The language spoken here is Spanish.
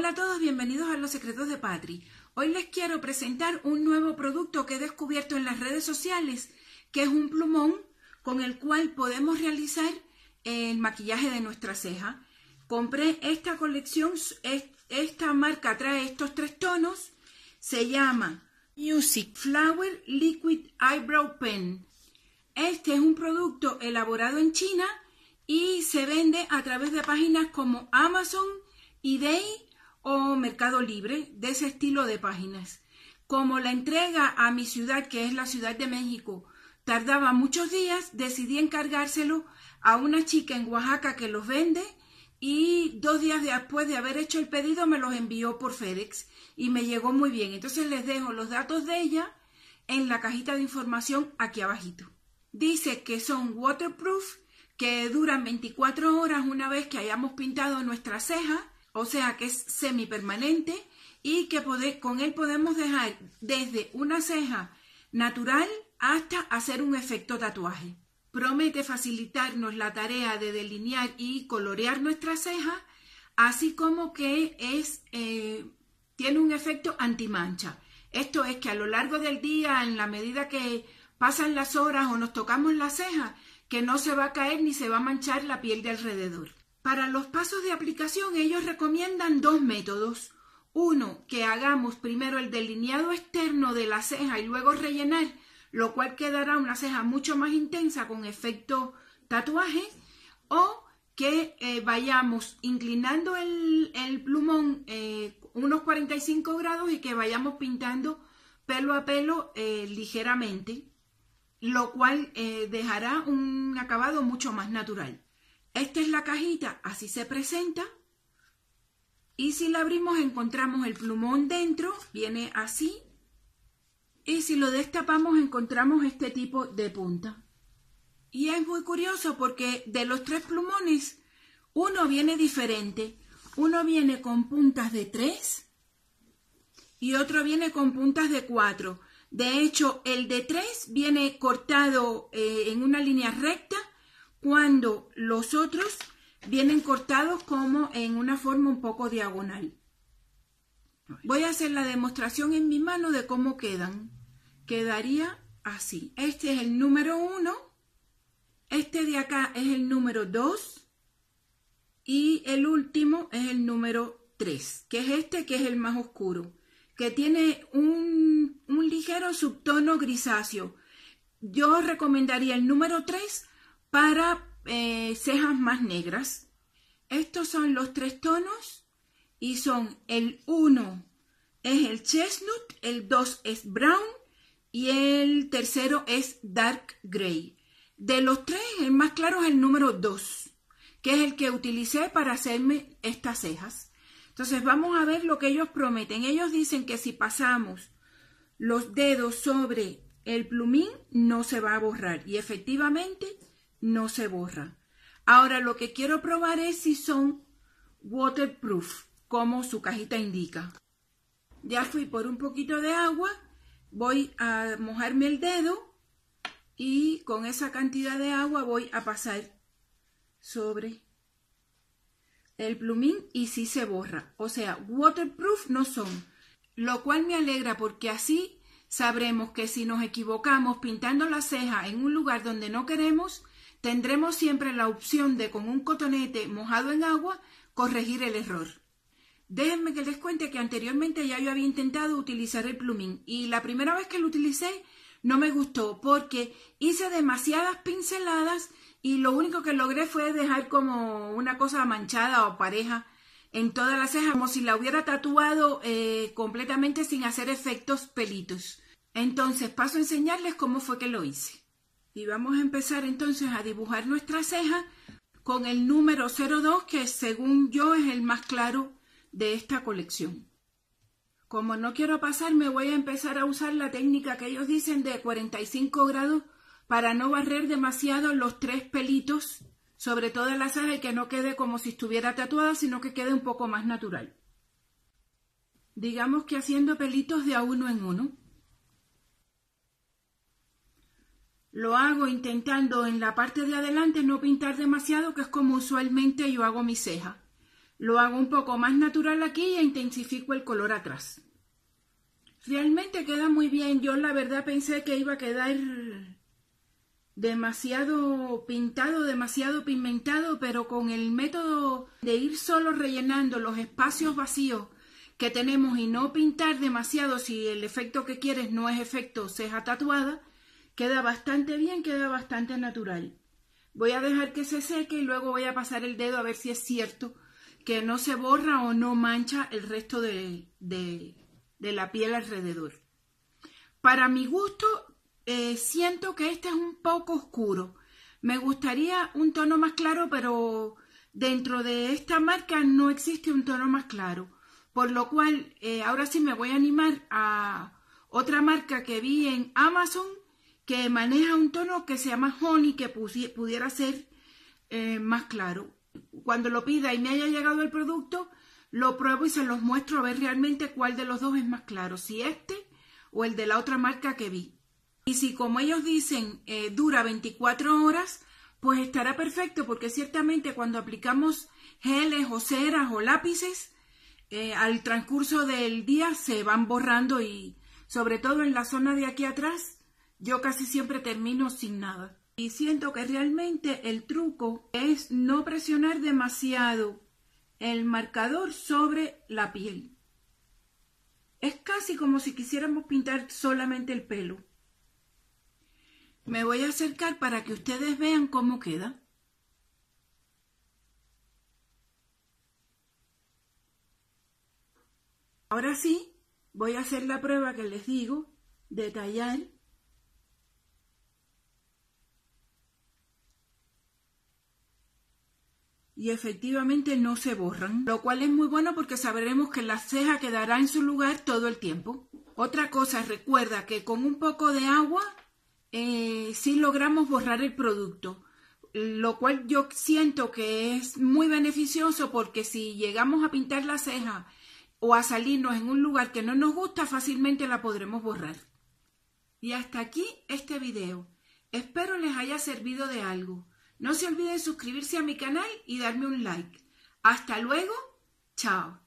Hola a todos, bienvenidos a Los Secretos de Patri. Hoy les quiero presentar un nuevo producto que he descubierto en las redes sociales, que es un plumón con el cual podemos realizar el maquillaje de nuestra ceja. Compré esta colección, esta marca trae estos tres tonos, se llama Music Flower Liquid Eyebrow Pen. Este es un producto elaborado en China y se vende a través de páginas como Amazon, eBay o Mercado Libre, de ese estilo de páginas. Como la entrega a mi ciudad, que es la Ciudad de México, tardaba muchos días, decidí encargárselo a una chica en Oaxaca que los vende y dos días después de haber hecho el pedido me los envió por FedEx y me llegó muy bien. Entonces les dejo los datos de ella en la cajita de información aquí abajito. Dice que son waterproof, que duran 24 horas una vez que hayamos pintado nuestra ceja o sea que es semipermanente y que con él podemos dejar desde una ceja natural hasta hacer un efecto tatuaje. Promete facilitarnos la tarea de delinear y colorear nuestra ceja, así como que es, eh, tiene un efecto antimancha. Esto es que a lo largo del día, en la medida que pasan las horas o nos tocamos la ceja, que no se va a caer ni se va a manchar la piel de alrededor. Para los pasos de aplicación ellos recomiendan dos métodos. Uno, que hagamos primero el delineado externo de la ceja y luego rellenar, lo cual quedará una ceja mucho más intensa con efecto tatuaje. O que eh, vayamos inclinando el, plumón eh, unos 45 grados y que vayamos pintando pelo a pelo eh, ligeramente, lo cual dejará un acabado mucho más natural. Esta es la cajita, así se presenta. Y si la abrimos encontramos el plumón dentro, viene así. Y si lo destapamos encontramos este tipo de punta. Y es muy curioso porque de los tres plumones, uno viene diferente. Uno viene con puntas de 3 y otro viene con puntas de 4. De hecho, el de 3 viene cortado eh, en una línea recta cuando los otros vienen cortados como en una forma un poco diagonal. Voy a hacer la demostración en mi mano de cómo quedan. Quedaría así. Este es el número 1, este de acá es el número 2 y el último es el número 3, que es este que es el más oscuro, que tiene un, ligero subtono grisáceo. Yo recomendaría el número 3 para eh, cejas más negras, estos son los tres tonos y son el 1 es el chestnut, el 2 es brown y el tercero es dark gray. De los tres, el más claro es el número 2, que es el que utilicé para hacerme estas cejas. Entonces vamos a ver lo que ellos prometen. Ellos dicen que si pasamos los dedos sobre el plumín no se va a borrar y efectivamente no se borra. Ahora lo que quiero probar es si son waterproof, como su cajita indica. Ya fui por un poquito de agua, voy a mojarme el dedo y con esa cantidad de agua voy a pasar sobre el plumín y si se borra. O sea, waterproof no son, lo cual me alegra porque así sabremos que si nos equivocamos pintando la ceja en un lugar donde no queremos, tendremos siempre la opción de con un cotonete mojado en agua corregir el error. Déjenme que les cuente que anteriormente ya yo había intentado utilizar el plumín y la primera vez que lo utilicé no me gustó porque hice demasiadas pinceladas y lo único que logré fue dejar como una cosa manchada o pareja en toda la ceja, como si la hubiera tatuado eh, completamente sin hacer efectos pelitos. Entonces paso a enseñarles cómo fue que lo hice. Y vamos a empezar entonces a dibujar nuestra ceja con el número 02, que según yo es el más claro de esta colección. Como no quiero pasar me voy a empezar a usar la técnica que ellos dicen de 45 grados para no barrer demasiado los tres pelitos sobre toda la ceja y que no quede como si estuviera tatuada, sino que quede un poco más natural. Digamos que haciendo pelitos de a uno en uno. lo hago intentando en la parte de adelante no pintar demasiado, que es como usualmente yo hago mi ceja. Lo hago un poco más natural aquí e intensifico el color atrás. Realmente queda muy bien. Yo la verdad pensé que iba a quedar demasiado pintado, demasiado pigmentado, pero con el método de ir solo rellenando los espacios vacíos que tenemos y no pintar demasiado si el efecto que quieres no es efecto ceja tatuada, Queda bastante bien, queda bastante natural. Voy a dejar que se seque y luego voy a pasar el dedo a ver si es cierto que no se borra o no mancha el resto de, la piel alrededor. Para mi gusto, eh, siento que este es un poco oscuro. Me gustaría un tono más claro, pero dentro de esta marca no existe un tono más claro. Por lo cual, eh, ahora sí me voy a animar a otra marca que vi en Amazon que maneja un tono que sea llama honey, que pudiera ser eh, más claro. Cuando lo pida y me haya llegado el producto, lo pruebo y se los muestro a ver realmente cuál de los dos es más claro, si este o el de la otra marca que vi. Y si como ellos dicen eh, dura 24 horas, pues estará perfecto porque ciertamente cuando aplicamos geles o ceras o lápices, eh, al transcurso del día se van borrando y sobre todo en la zona de aquí atrás yo casi siempre termino sin nada. Y siento que realmente el truco es no presionar demasiado el marcador sobre la piel. Es casi como si quisiéramos pintar solamente el pelo. Me voy a acercar para que ustedes vean cómo queda. Ahora sí, voy a hacer la prueba que les digo, detallar y efectivamente no se borran, lo cual es muy bueno porque sabremos que la ceja quedará en su lugar todo el tiempo. Otra cosa, recuerda que con un poco de agua si eh, sí logramos borrar el producto, lo cual yo siento que es muy beneficioso porque si llegamos a pintar la ceja o a salirnos en un lugar que no nos gusta, fácilmente la podremos borrar. Y hasta aquí este video. Espero les haya servido de algo. No se olviden suscribirse a mi canal y darme un like. Hasta luego. Chao.